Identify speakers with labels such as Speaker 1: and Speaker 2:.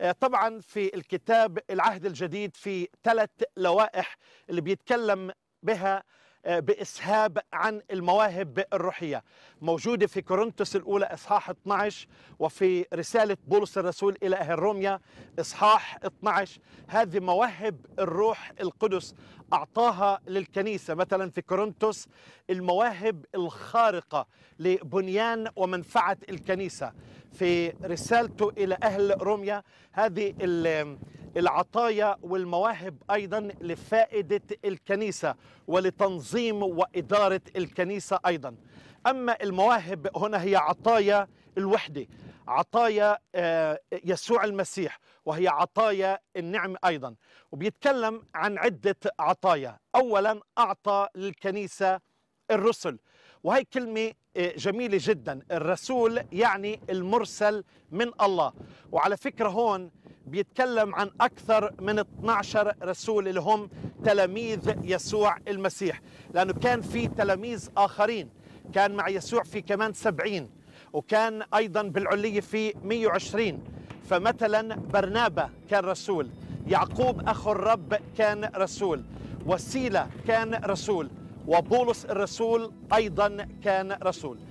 Speaker 1: آه، طبعا في الكتاب العهد الجديد في ثلاث لوائح اللي بيتكلم بها آه، بإسهاب عن المواهب الروحية موجودة في كورنثوس الأولى إصحاح 12 وفي رسالة بولس الرسول إلى أهل روميا إصحاح 12 هذه مواهب الروح القدس أعطاها للكنيسة مثلا في كورنثوس المواهب الخارقة لبنيان ومنفعة الكنيسة في رسالته إلى أهل روميا هذه العطايا والمواهب ايضا لفائده الكنيسه ولتنظيم واداره الكنيسه ايضا. اما المواهب هنا هي عطايا الوحده، عطايا آه، يسوع المسيح وهي عطايا النعم ايضا، وبيتكلم عن عده عطايا، اولا اعطى للكنيسه الرسل وهي كلمة آه، جميلة جدا الرسول يعني المرسل من الله وعلى فكرة هون بيتكلم عن أكثر من 12 رسول اللي هم تلاميذ يسوع المسيح لأنه كان في تلاميذ آخرين كان مع يسوع في كمان 70 وكان أيضا بالعلية في 120 فمثلا برنابا كان رسول يعقوب أخو الرب كان رسول وسيلة كان رسول وبولس الرسول أيضا كان رسول